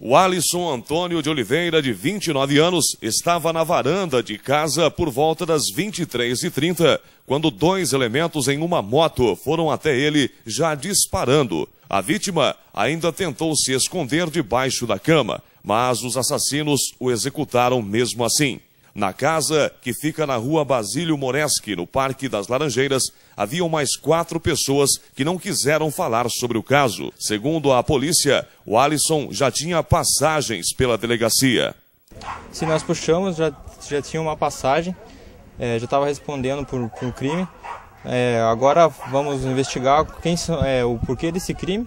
O Alisson Antônio de Oliveira, de 29 anos, estava na varanda de casa por volta das 23h30, quando dois elementos em uma moto foram até ele, já disparando. A vítima ainda tentou se esconder debaixo da cama, mas os assassinos o executaram mesmo assim. Na casa, que fica na rua Basílio Moreschi, no Parque das Laranjeiras, haviam mais quatro pessoas que não quiseram falar sobre o caso. Segundo a polícia, o Alisson já tinha passagens pela delegacia. Se nós puxamos, já, já tinha uma passagem, é, já estava respondendo por, por crime. É, agora vamos investigar quem, é, o porquê desse crime.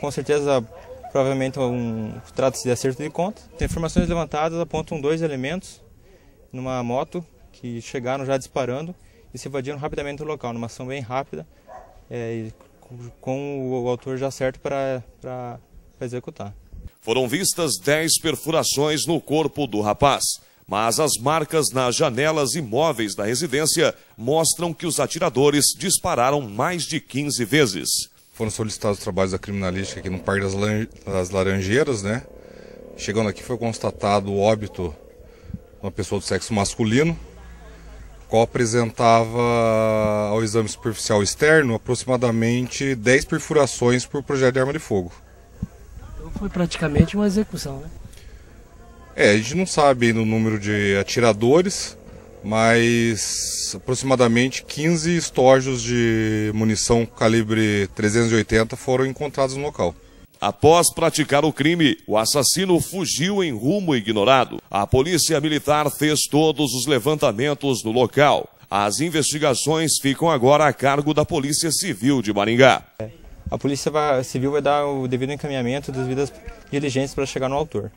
Com certeza provavelmente um, trata-se de acerto de conta. Informações levantadas apontam dois elementos numa moto que chegaram já disparando e se evadiram rapidamente o local, numa ação bem rápida, é, com o autor já certo para executar. Foram vistas 10 perfurações no corpo do rapaz, mas as marcas nas janelas e móveis da residência mostram que os atiradores dispararam mais de 15 vezes. Foram solicitados trabalhos da criminalística aqui no Parque das, Laranjeiras, né? Chegando aqui foi constatado o óbito uma pessoa do sexo masculino, qual apresentava ao exame superficial externo aproximadamente 10 perfurações por projeto de arma de fogo. Então foi praticamente uma execução, né? É, a gente não sabe ainda o número de atiradores, mas aproximadamente 15 estojos de munição calibre 380 foram encontrados no local. Após praticar o crime, o assassino fugiu em rumo ignorado. A polícia militar fez todos os levantamentos no local. As investigações ficam agora a cargo da Polícia Civil de Maringá. A Polícia Civil vai dar o devido encaminhamento das vidas diligências para chegar no autor.